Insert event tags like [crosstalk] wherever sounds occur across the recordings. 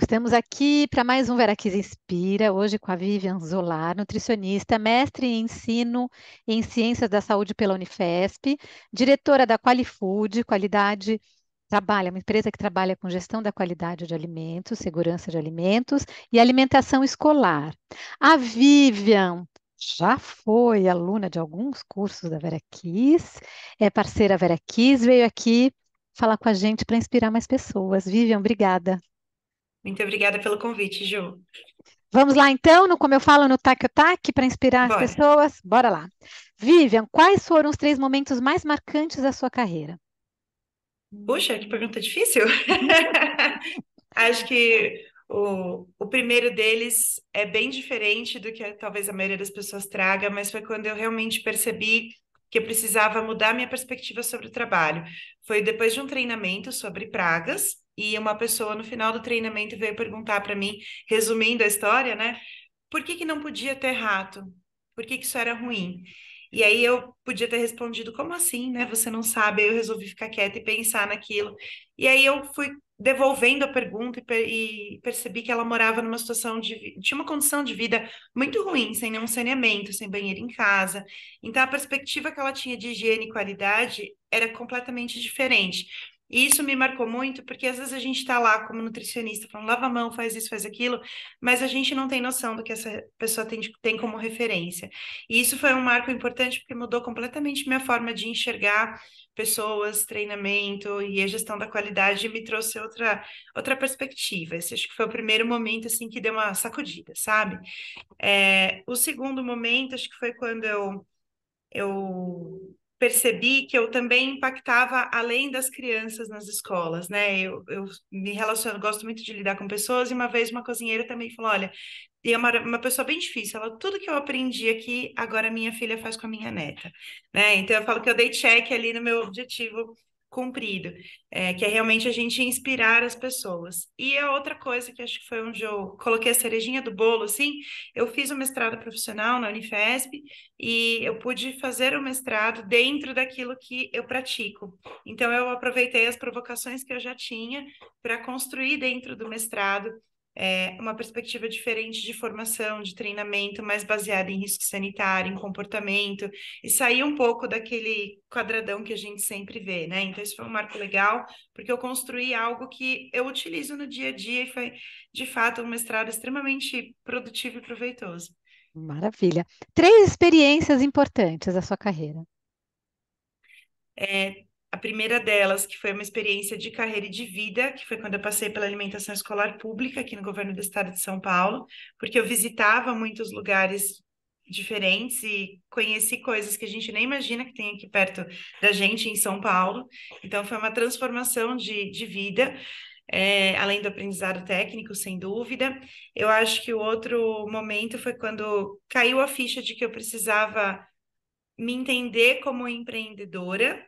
Estamos aqui para mais um Vera Inspira, hoje com a Vivian Zolar, nutricionista, mestre em ensino em ciências da saúde pela Unifesp, diretora da Qualifood, qualidade trabalha, uma empresa que trabalha com gestão da qualidade de alimentos, segurança de alimentos e alimentação escolar. A Vivian já foi aluna de alguns cursos da Vera é parceira da Kiss, veio aqui falar com a gente para inspirar mais pessoas. Vivian, obrigada. Muito obrigada pelo convite, Ju. Vamos lá então, no, como eu falo no o Taque, para inspirar Bora. as pessoas? Bora lá. Vivian, quais foram os três momentos mais marcantes da sua carreira? Puxa, que pergunta difícil. [laughs] Acho que o, o primeiro deles é bem diferente do que talvez a maioria das pessoas traga, mas foi quando eu realmente percebi que eu precisava mudar minha perspectiva sobre o trabalho. Foi depois de um treinamento sobre pragas, e uma pessoa no final do treinamento veio perguntar para mim, resumindo a história, né? Por que, que não podia ter rato? Por que, que isso era ruim? E aí eu podia ter respondido, como assim, né? Você não sabe. Aí eu resolvi ficar quieta e pensar naquilo. E aí eu fui devolvendo a pergunta e, percebi que ela morava numa situação de tinha uma condição de vida muito ruim, sem nenhum saneamento, sem banheiro em casa. Então a perspectiva que ela tinha de higiene e qualidade era completamente diferente. E isso me marcou muito, porque às vezes a gente está lá como nutricionista, falando lava a mão, faz isso, faz aquilo, mas a gente não tem noção do que essa pessoa tem, tem como referência. E isso foi um marco importante, porque mudou completamente minha forma de enxergar pessoas, treinamento e a gestão da qualidade, e me trouxe outra, outra perspectiva. Esse acho que foi o primeiro momento assim que deu uma sacudida, sabe? É, o segundo momento, acho que foi quando eu. eu percebi que eu também impactava além das crianças nas escolas, né? Eu, eu me relaciono, gosto muito de lidar com pessoas, e uma vez uma cozinheira também falou: olha, e é uma, uma pessoa bem difícil, ela, tudo que eu aprendi aqui, agora minha filha faz com a minha neta, né? Então eu falo que eu dei check ali no meu objetivo cumprido, é, que é realmente a gente inspirar as pessoas. E a outra coisa que acho que foi onde eu coloquei a cerejinha do bolo, assim, eu fiz o um mestrado profissional na Unifesp e eu pude fazer o mestrado dentro daquilo que eu pratico. Então eu aproveitei as provocações que eu já tinha para construir dentro do mestrado é, uma perspectiva diferente de formação, de treinamento, mais baseada em risco sanitário, em comportamento, e sair um pouco daquele quadradão que a gente sempre vê, né? Então, isso foi um marco legal, porque eu construí algo que eu utilizo no dia a dia e foi, de fato, um mestrado extremamente produtivo e proveitoso. Maravilha. Três experiências importantes da sua carreira. É, a primeira delas, que foi uma experiência de carreira e de vida, que foi quando eu passei pela alimentação escolar pública aqui no governo do estado de São Paulo, porque eu visitava muitos lugares diferentes e conheci coisas que a gente nem imagina que tem aqui perto da gente em São Paulo. Então foi uma transformação de, de vida. É, além do aprendizado técnico, sem dúvida. Eu acho que o outro momento foi quando caiu a ficha de que eu precisava me entender como empreendedora,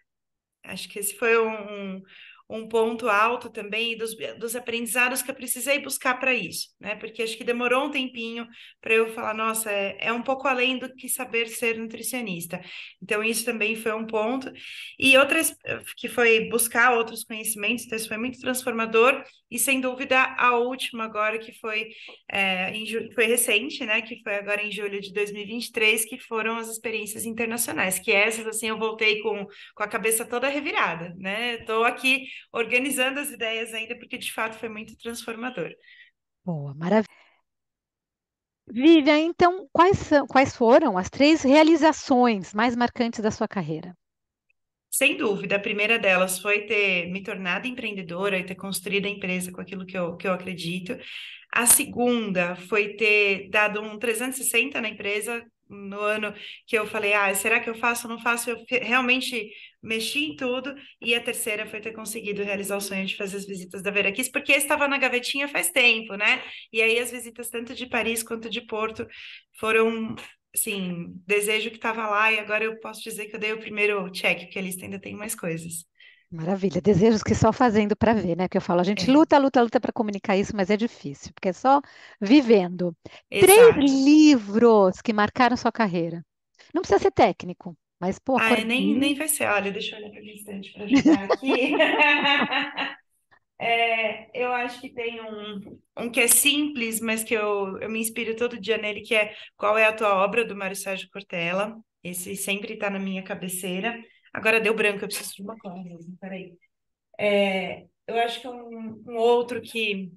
Acho que esse foi um, um ponto alto também dos, dos aprendizados que eu precisei buscar para isso, né? Porque acho que demorou um tempinho para eu falar, nossa, é, é um pouco além do que saber ser nutricionista. Então, isso também foi um ponto. E outras, eh, que foi buscar outros conhecimentos, então isso foi muito transformador. E sem dúvida, a última agora, que foi, é, em foi recente, né? Que foi agora em julho de 2023, que foram as experiências internacionais. Que essas, assim, eu voltei com, com a cabeça toda revirada, né? Estou aqui organizando as ideias ainda, porque de fato foi muito transformador. Boa, maravilha. Vivian, então, quais, são, quais foram as três realizações mais marcantes da sua carreira? Sem dúvida, a primeira delas foi ter me tornado empreendedora e ter construído a empresa com aquilo que eu, que eu acredito. A segunda foi ter dado um 360 na empresa no ano que eu falei, ah, será que eu faço ou não faço? Eu realmente mexi em tudo. E a terceira foi ter conseguido realizar o sonho de fazer as visitas da Vera Kiss, porque estava na gavetinha faz tempo, né? E aí as visitas tanto de Paris quanto de Porto foram assim, desejo que estava lá e agora eu posso dizer que eu dei o primeiro check, porque a lista ainda tem mais coisas. Maravilha, desejos que só fazendo para ver, né? Que eu falo, a gente é. luta, luta, luta para comunicar isso, mas é difícil, porque é só vivendo. Exato. Três livros que marcaram sua carreira. Não precisa ser técnico, mas pô. Ah, é, nem, nem vai ser. Olha, deixa eu olhar para o instante para ajudar aqui. [laughs] É, eu acho que tem um, um que é simples, mas que eu, eu me inspiro todo dia nele, que é Qual é a tua obra, do Mário Sérgio Cortella. Esse sempre está na minha cabeceira. Agora deu branco, eu preciso de uma coisa, peraí. É, eu acho que é um, um, outro que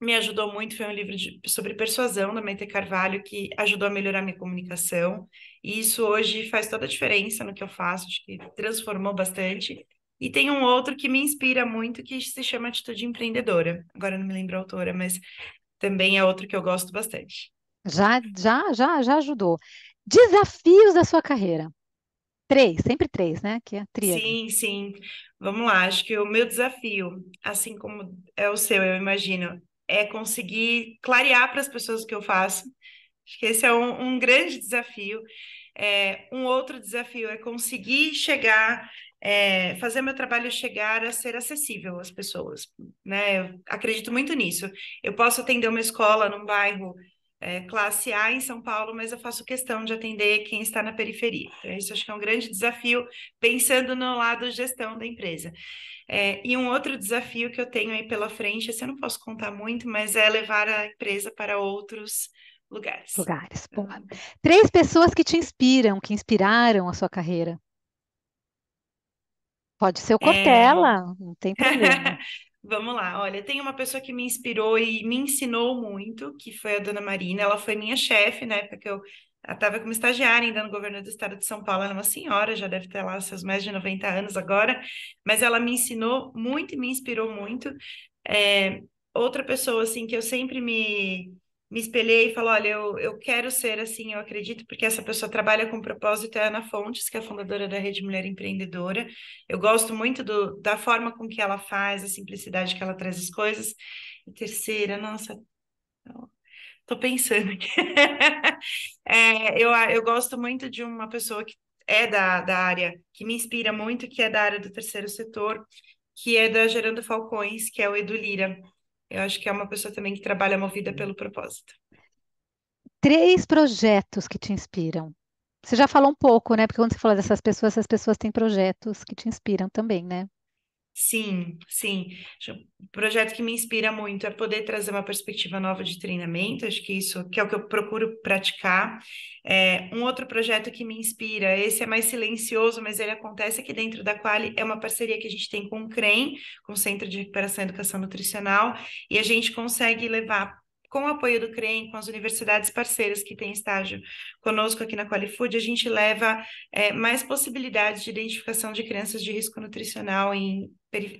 me ajudou muito foi um livro de, sobre persuasão, da Maite Carvalho, que ajudou a melhorar minha comunicação. E isso hoje faz toda a diferença no que eu faço, acho que transformou bastante. E tem um outro que me inspira muito, que se chama Atitude Empreendedora. Agora não me lembro a autora, mas também é outro que eu gosto bastante. Já, já, já, já ajudou. Desafios da sua carreira. Três, sempre três, né? Que é triagem. Sim, sim. Vamos lá, acho que o meu desafio, assim como é o seu, eu imagino, é conseguir clarear para as pessoas o que eu faço. Acho que esse é um, um grande desafio. É, um outro desafio é conseguir chegar, é, fazer meu trabalho chegar a ser acessível às pessoas, né? Eu acredito muito nisso. Eu posso atender uma escola num bairro é, classe A em São Paulo, mas eu faço questão de atender quem está na periferia. Então, isso acho que é um grande desafio, pensando no lado gestão da empresa. É, e um outro desafio que eu tenho aí pela frente, esse eu não posso contar muito, mas é levar a empresa para outros lugares. Lugares, bom uhum. Três pessoas que te inspiram, que inspiraram a sua carreira. Pode ser o é. Cortella, é... não tem problema. [laughs] Vamos lá, olha, tem uma pessoa que me inspirou e me ensinou muito, que foi a dona Marina, ela foi minha chefe na né, época que eu estava como estagiária ainda no governo do estado de São Paulo, ela é uma senhora, já deve ter lá seus mais de 90 anos agora, mas ela me ensinou muito e me inspirou muito. É, outra pessoa, assim, que eu sempre me me espelhei e falei, olha, eu, eu quero ser assim, eu acredito, porque essa pessoa trabalha com propósito, é a Ana Fontes, que é fundadora da Rede Mulher Empreendedora. Eu gosto muito do, da forma com que ela faz, a simplicidade que ela traz as coisas. E terceira, nossa, tô pensando aqui. [laughs] é, eu, eu gosto muito de uma pessoa que é da, da área, que me inspira muito, que é da área do terceiro setor, que é da Gerando Falcões, que é o Edu Lira. Eu acho que é uma pessoa também que trabalha movida pelo propósito. Três projetos que te inspiram. Você já falou um pouco, né? Porque quando você falou dessas pessoas, essas pessoas têm projetos que te inspiram também, né? Sim, sim. O projeto que me inspira muito é poder trazer uma perspectiva nova de treinamento, acho que isso que é o que eu procuro praticar. É, um outro projeto que me inspira, esse é mais silencioso, mas ele acontece aqui dentro da Quali, é uma parceria que a gente tem com o CREM, com o Centro de Recuperação e Educação Nutricional, e a gente consegue levar com o apoio do CREM, com as universidades parceiras que têm estágio conosco aqui na Qualifood, a gente leva é, mais possibilidades de identificação de crianças de risco nutricional em,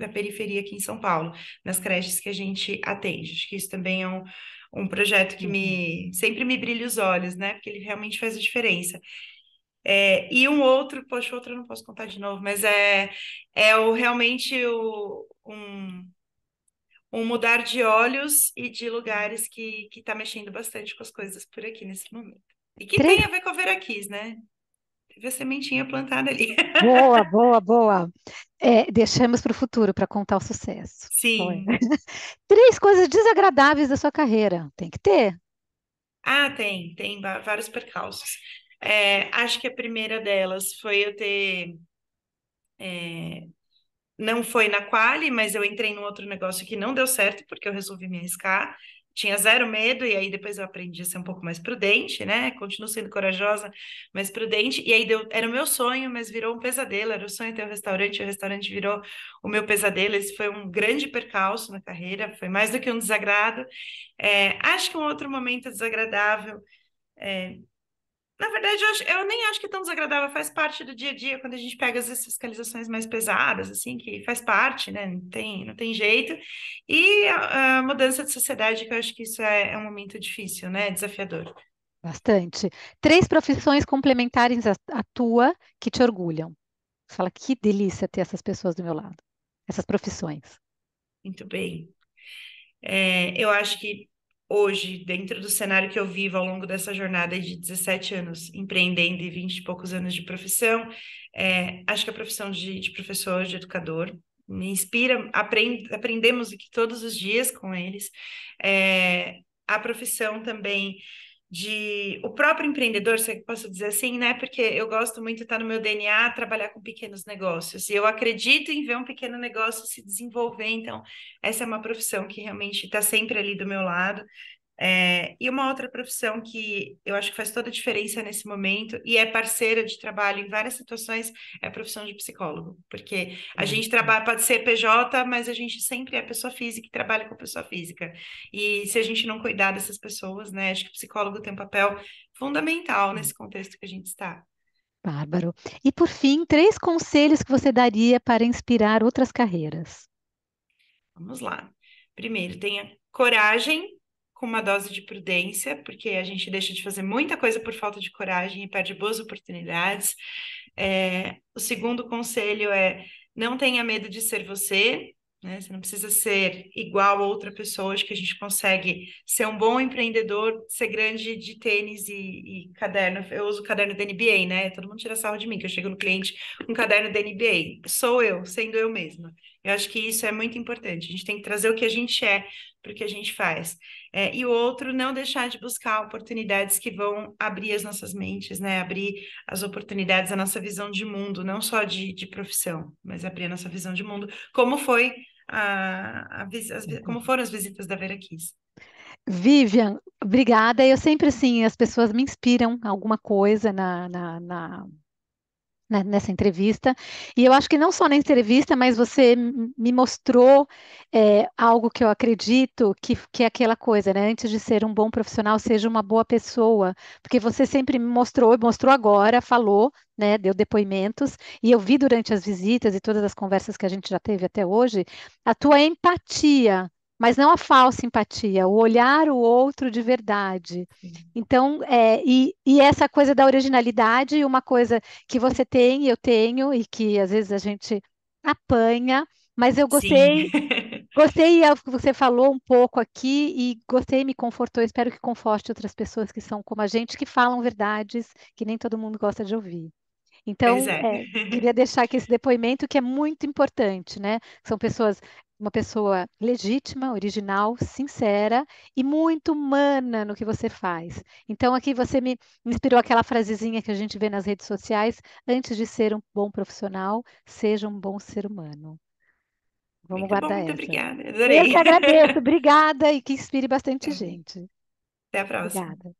na periferia aqui em São Paulo, nas creches que a gente atende. Acho que isso também é um, um projeto que me uhum. sempre me brilha os olhos, né? Porque ele realmente faz a diferença. É, e um outro, poxa, outro eu não posso contar de novo, mas é, é o, realmente o, um, um mudar de olhos e de lugares que está mexendo bastante com as coisas por aqui nesse momento. E que tem a ver com a Veraquis, né? Teve a sementinha plantada ali. [laughs] Boa, boa, boa. É, deixamos para o futuro para contar o sucesso. Sim. Foi. [laughs] Três coisas desagradáveis da sua carreira. Tem que ter. Ah, tem, tem vários percalços. É, acho que a primeira delas foi eu ter é, não foi na Quali, mas eu entrei num outro negócio que não deu certo, porque eu resolvi me arriscar. Tinha zero medo, e aí depois eu aprendi a ser um pouco mais prudente, né? Continuo sendo corajosa, mas prudente. E aí deu, era o meu sonho, mas virou um pesadelo. Era o sonho ter um restaurante, e o restaurante virou o meu pesadelo. Esse foi um grande percalço na carreira, foi mais do que um desagrado. É, acho que um outro momento desagradável. É, na verdade, eu, acho, eu, nem acho que é tão desagradável, faz parte do dia a dia, quando a gente pega as fiscalizações mais pesadas, assim, que faz parte, né? Não tem, não tem jeito. E a, a mudança de sociedade, que eu acho que isso é, é um momento difícil, né? Desafiador. Bastante. Três profissões complementares à tua que te orgulham. Você fala, que delícia ter essas pessoas do meu lado, essas profissões. Muito bem. É, eu acho que hoje, dentro do cenário que eu vivo ao longo dessa jornada de 17 anos empreendendo e 20 e poucos anos de profissão, é, acho que a profissão de, de, professor, de educador, me inspira, aprend, aprendemos aqui todos os dias com eles. É, a profissão também de o próprio empreendedor, se é eu posso dizer assim, né? Porque eu gosto muito, tá no meu DNA, trabalhar com pequenos negócios. E eu acredito em ver um pequeno negócio se desenvolver. Então, essa é uma profissão que realmente está sempre ali do meu lado. É, e uma outra profissão que eu acho que faz toda a diferença nesse momento e é parceira de trabalho em várias situações é a profissão de psicólogo, porque a gente uhum. trabalha, pode ser PJ, mas a gente sempre é pessoa física e trabalha com pessoa física. E se a gente não cuidar dessas pessoas, né, acho que o psicólogo tem um papel fundamental nesse contexto que a gente está. Bárbaro. E por fim, três conselhos que você daria para inspirar outras carreiras. Vamos lá. Primeiro, tenha coragem com uma dose de prudência, porque a gente deixa de fazer muita coisa por falta de coragem e perde boas oportunidades. É, o segundo conselho é não tenha medo de ser você, né? Você não precisa ser igual a outra pessoa, acho que a gente consegue ser um bom empreendedor, ser grande de tênis e, e caderno. Eu uso o caderno da NBA, né? Todo mundo tira sarro de mim, que eu chego no cliente com um caderno da NBA. Sou eu, sendo eu mesma. Eu acho que isso é muito importante. A gente tem que trazer o que a gente é para o que a gente faz. É, e o outro, não deixar de buscar oportunidades que vão abrir as nossas mentes, né? Abrir as oportunidades, a nossa visão de mundo, não só de, de profissão, mas abrir a nossa visão de mundo, como foi a, a, as, como foram as visitas da Vera Kiss. Vivian, obrigada. Eu sempre assim, as pessoas me inspiram alguma coisa na, na, na né, nessa entrevista. E eu acho que não só na entrevista, mas você me mostrou é, algo que eu acredito que, que é aquela coisa, né? Antes de ser um bom profissional, seja uma boa pessoa. Porque você sempre me mostrou, mostrou agora, falou, né, deu depoimentos, e eu vi durante as visitas e todas as conversas que a gente já teve até hoje, a tua empatia mas não a falsa empatia, o olhar o outro de verdade. Então, é, e, e, essa coisa da originalidade, uma coisa que você tem, eu tenho, e que às vezes a gente apanha, mas eu gostei. Sim. Gostei do [laughs] que você falou um pouco aqui e gostei, me confortou. Espero que conforte outras pessoas que são como a gente, que falam verdades que nem todo mundo gosta de ouvir. Então, é. É, queria deixar aqui esse depoimento que é muito importante, né? São pessoas uma pessoa legítima, original, sincera e muito humana no que você faz. Então, aqui você me inspirou aquela frasezinha que a gente vê nas redes sociais: antes de ser um bom profissional, seja um bom ser humano. Vamos muito guardar bom, muito essa. obrigada. Adorei. Eu que agradeço, [laughs] obrigada e que inspire bastante tá gente. Até a próxima. Obrigada.